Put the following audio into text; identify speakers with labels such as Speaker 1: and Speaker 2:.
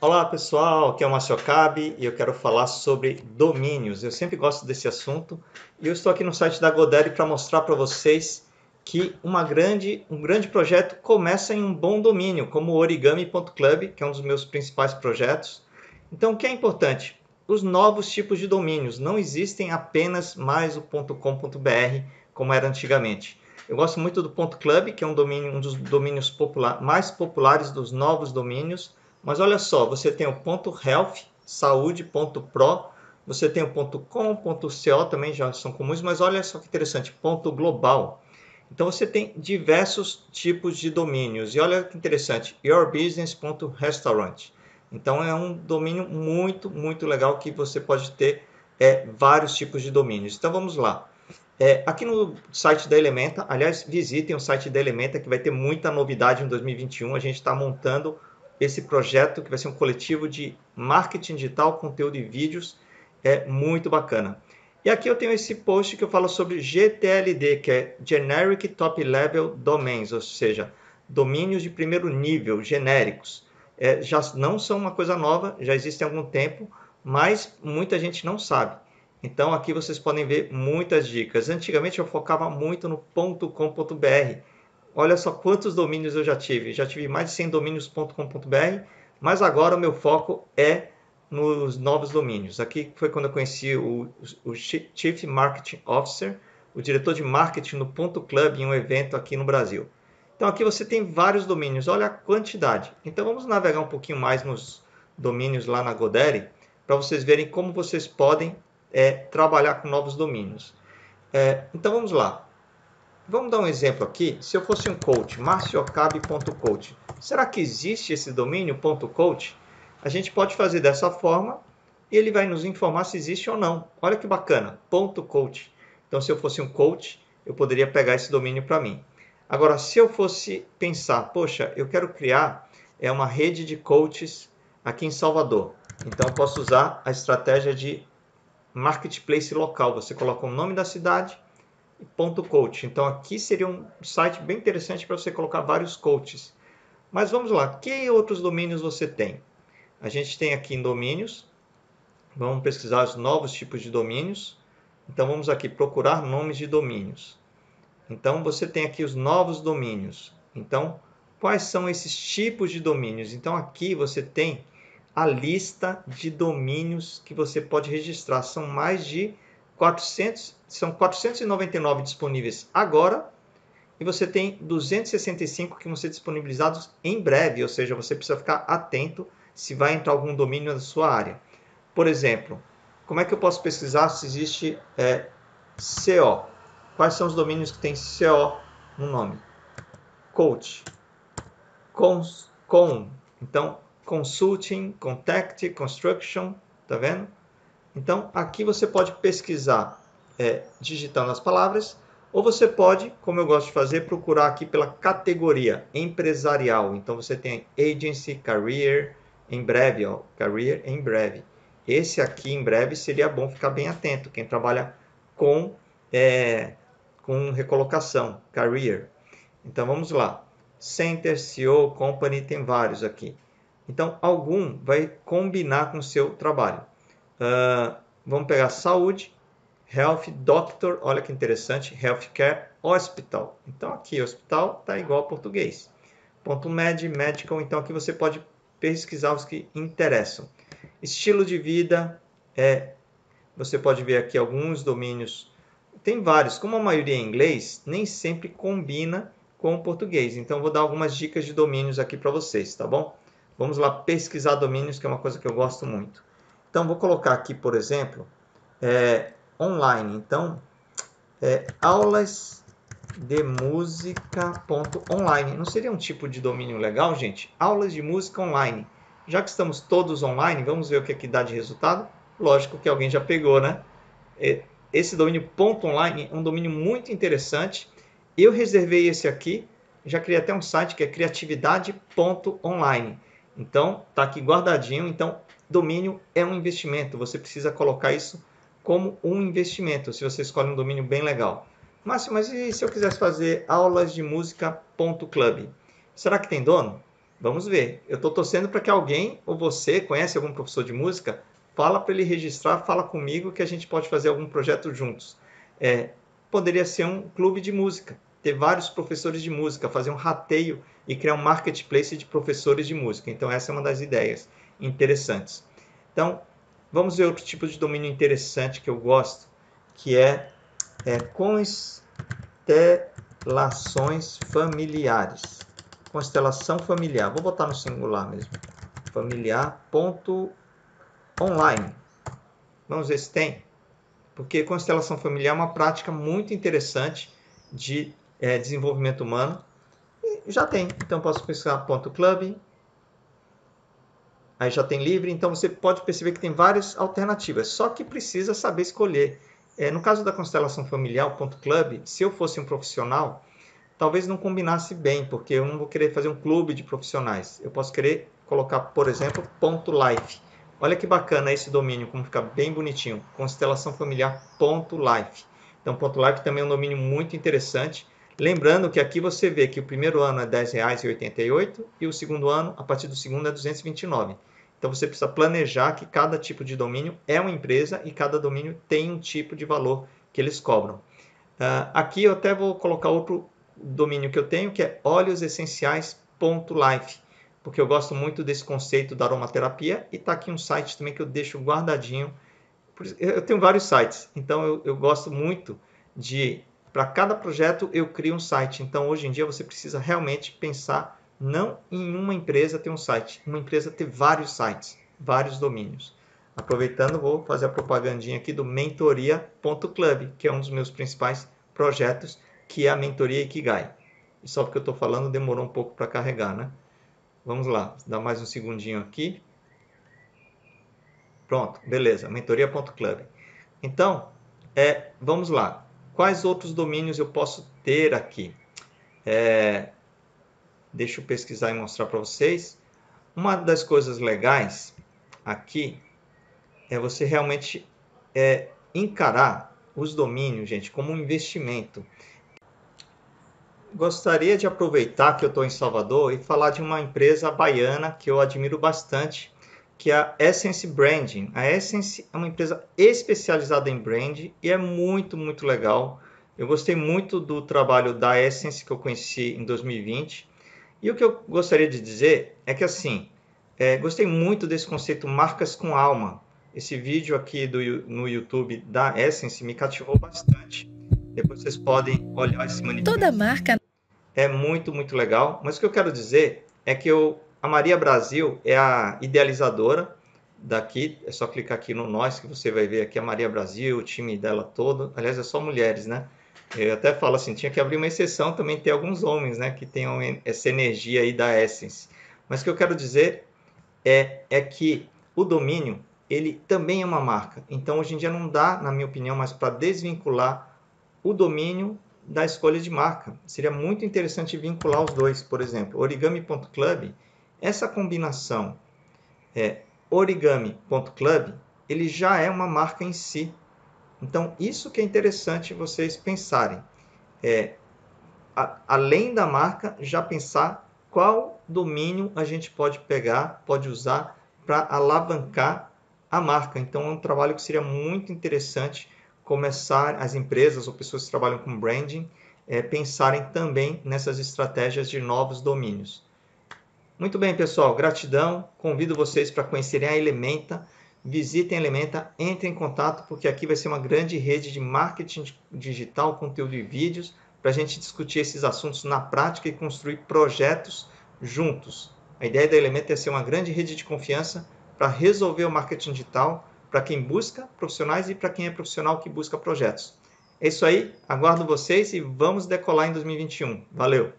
Speaker 1: Olá pessoal, aqui é o Márcio e eu quero falar sobre domínios. Eu sempre gosto desse assunto e eu estou aqui no site da Godaddy para mostrar para vocês que uma grande, um grande projeto começa em um bom domínio, como o origami.club, que é um dos meus principais projetos. Então, o que é importante? Os novos tipos de domínios não existem apenas mais o .com.br como era antigamente. Eu gosto muito do .club, que é um, domínio, um dos domínios popular, mais populares dos novos domínios mas olha só, você tem o ponto health, saúde, ponto pro, você tem o ponto com, ponto co também já são comuns, mas olha só que interessante, ponto global. Então você tem diversos tipos de domínios. E olha que interessante, yourbusiness.restaurant. Então é um domínio muito, muito legal que você pode ter é, vários tipos de domínios. Então vamos lá. É, aqui no site da Elementa, aliás, visitem o site da Elementa que vai ter muita novidade em 2021. A gente está montando esse projeto, que vai ser um coletivo de marketing digital, conteúdo e vídeos, é muito bacana. E aqui eu tenho esse post que eu falo sobre GTLD, que é Generic Top Level Domains, ou seja, domínios de primeiro nível, genéricos. É, já não são uma coisa nova, já existem há algum tempo, mas muita gente não sabe. Então aqui vocês podem ver muitas dicas. Antigamente eu focava muito no .com.br, Olha só quantos domínios eu já tive. Já tive mais de 100 domínios.com.br, mas agora o meu foco é nos novos domínios. Aqui foi quando eu conheci o, o Chief Marketing Officer, o diretor de marketing no Ponto Club, em um evento aqui no Brasil. Então aqui você tem vários domínios, olha a quantidade. Então vamos navegar um pouquinho mais nos domínios lá na Godaddy, para vocês verem como vocês podem é, trabalhar com novos domínios. É, então vamos lá. Vamos dar um exemplo aqui. Se eu fosse um coach, marciocabe.coach, será que existe esse domínio .coach? A gente pode fazer dessa forma e ele vai nos informar se existe ou não. Olha que bacana, .coach. Então, se eu fosse um coach, eu poderia pegar esse domínio para mim. Agora, se eu fosse pensar, poxa, eu quero criar é uma rede de coaches aqui em Salvador. Então, eu posso usar a estratégia de marketplace local. Você coloca o nome da cidade ponto coach. Então aqui seria um site bem interessante para você colocar vários coaches. Mas vamos lá, que outros domínios você tem? A gente tem aqui em domínios, vamos pesquisar os novos tipos de domínios. Então vamos aqui procurar nomes de domínios. Então você tem aqui os novos domínios. Então quais são esses tipos de domínios? Então aqui você tem a lista de domínios que você pode registrar. São mais de 400, são 499 disponíveis agora e você tem 265 que vão ser disponibilizados em breve, ou seja, você precisa ficar atento se vai entrar algum domínio na sua área. Por exemplo, como é que eu posso pesquisar se existe é, CO? Quais são os domínios que tem CO no nome? Coach, cons, com, então consulting, contact, construction, tá vendo? Então, aqui você pode pesquisar é, digitando as palavras, ou você pode, como eu gosto de fazer, procurar aqui pela categoria empresarial. Então, você tem Agency, Career, em breve, ó, Career, em breve. Esse aqui, em breve, seria bom ficar bem atento, quem trabalha com, é, com recolocação, Career. Então, vamos lá. Center, CEO, Company, tem vários aqui. Então, algum vai combinar com o seu trabalho. Uh, vamos pegar saúde, health doctor, olha que interessante, healthcare hospital. Então aqui hospital está igual a português. Ponto med, medical, então aqui você pode pesquisar os que interessam. Estilo de vida é você pode ver aqui alguns domínios. Tem vários, como a maioria é inglês, nem sempre combina com o português. Então vou dar algumas dicas de domínios aqui para vocês, tá bom? Vamos lá pesquisar domínios, que é uma coisa que eu gosto muito. Então, vou colocar aqui, por exemplo, é, online. Então, é, aulas de online. Não seria um tipo de domínio legal, gente? Aulas de música online. Já que estamos todos online, vamos ver o que aqui é dá de resultado? Lógico que alguém já pegou, né? É, esse domínio .online é um domínio muito interessante. Eu reservei esse aqui, já criei até um site que é criatividade.online. Então, tá aqui guardadinho. Então, Domínio é um investimento, você precisa colocar isso como um investimento, se você escolhe um domínio bem legal. Márcio, mas e se eu quisesse fazer aulas de música.club? Será que tem dono? Vamos ver. Eu estou torcendo para que alguém, ou você, conhece algum professor de música, fala para ele registrar, fala comigo que a gente pode fazer algum projeto juntos. É, poderia ser um clube de música, ter vários professores de música, fazer um rateio e criar um marketplace de professores de música. Então essa é uma das ideias interessantes. Então, vamos ver outro tipo de domínio interessante que eu gosto, que é, é constelações familiares. Constelação familiar. Vou botar no singular mesmo. Familiar.online. Vamos ver se tem. Porque constelação familiar é uma prática muito interessante de é, desenvolvimento humano. E já tem. Então, posso pesquisar ponto .club, aí já tem livre, então você pode perceber que tem várias alternativas, só que precisa saber escolher. É, no caso da constelação familiar, ponto club, se eu fosse um profissional, talvez não combinasse bem, porque eu não vou querer fazer um clube de profissionais. Eu posso querer colocar, por exemplo, ponto life. Olha que bacana esse domínio, como fica bem bonitinho. Constelação familiar ponto life. Então, ponto life também é um domínio muito interessante. Lembrando que aqui você vê que o primeiro ano é R$10,88 e o segundo ano, a partir do segundo, é R$229. Então você precisa planejar que cada tipo de domínio é uma empresa e cada domínio tem um tipo de valor que eles cobram. Uh, aqui eu até vou colocar outro domínio que eu tenho, que é óleosessenciais.life, porque eu gosto muito desse conceito da aromaterapia e está aqui um site também que eu deixo guardadinho. Eu tenho vários sites, então eu, eu gosto muito de, para cada projeto eu crio um site. Então hoje em dia você precisa realmente pensar não em uma empresa ter um site, uma empresa ter vários sites, vários domínios. Aproveitando, vou fazer a propagandinha aqui do mentoria.club, que é um dos meus principais projetos, que é a mentoria Ikigai. E só porque eu estou falando, demorou um pouco para carregar, né? Vamos lá, dá mais um segundinho aqui. Pronto, beleza, mentoria.club. Então, é, vamos lá. Quais outros domínios eu posso ter aqui? É, Deixa eu pesquisar e mostrar para vocês. Uma das coisas legais aqui é você realmente é, encarar os domínios, gente, como um investimento. Gostaria de aproveitar que eu estou em Salvador e falar de uma empresa baiana que eu admiro bastante, que é a Essence Branding. A Essence é uma empresa especializada em brand e é muito, muito legal. Eu gostei muito do trabalho da Essence que eu conheci em 2020 e o que eu gostaria de dizer é que assim, é, gostei muito desse conceito marcas com alma. Esse vídeo aqui do, no YouTube da Essence me cativou bastante. Depois vocês podem olhar esse manifesto. Toda marca é muito muito legal. Mas o que eu quero dizer é que eu, a Maria Brasil é a idealizadora daqui. É só clicar aqui no nós que você vai ver aqui a Maria Brasil, o time dela todo. Aliás, é só mulheres, né? Eu até falo assim, tinha que abrir uma exceção também ter alguns homens, né, que tenham essa energia aí da essence. Mas o que eu quero dizer é é que o domínio, ele também é uma marca. Então hoje em dia não dá, na minha opinião, mais para desvincular o domínio da escolha de marca. Seria muito interessante vincular os dois, por exemplo, origami.club, essa combinação é origami.club, ele já é uma marca em si. Então, isso que é interessante vocês pensarem. É, a, além da marca, já pensar qual domínio a gente pode pegar, pode usar para alavancar a marca. Então, é um trabalho que seria muito interessante começar as empresas ou pessoas que trabalham com branding é, pensarem também nessas estratégias de novos domínios. Muito bem, pessoal, gratidão. Convido vocês para conhecerem a Elementa visitem Elementa, entrem em contato, porque aqui vai ser uma grande rede de marketing digital, conteúdo e vídeos, para a gente discutir esses assuntos na prática e construir projetos juntos. A ideia da Elementa é ser uma grande rede de confiança para resolver o marketing digital para quem busca profissionais e para quem é profissional que busca projetos. É isso aí, aguardo vocês e vamos decolar em 2021. Valeu!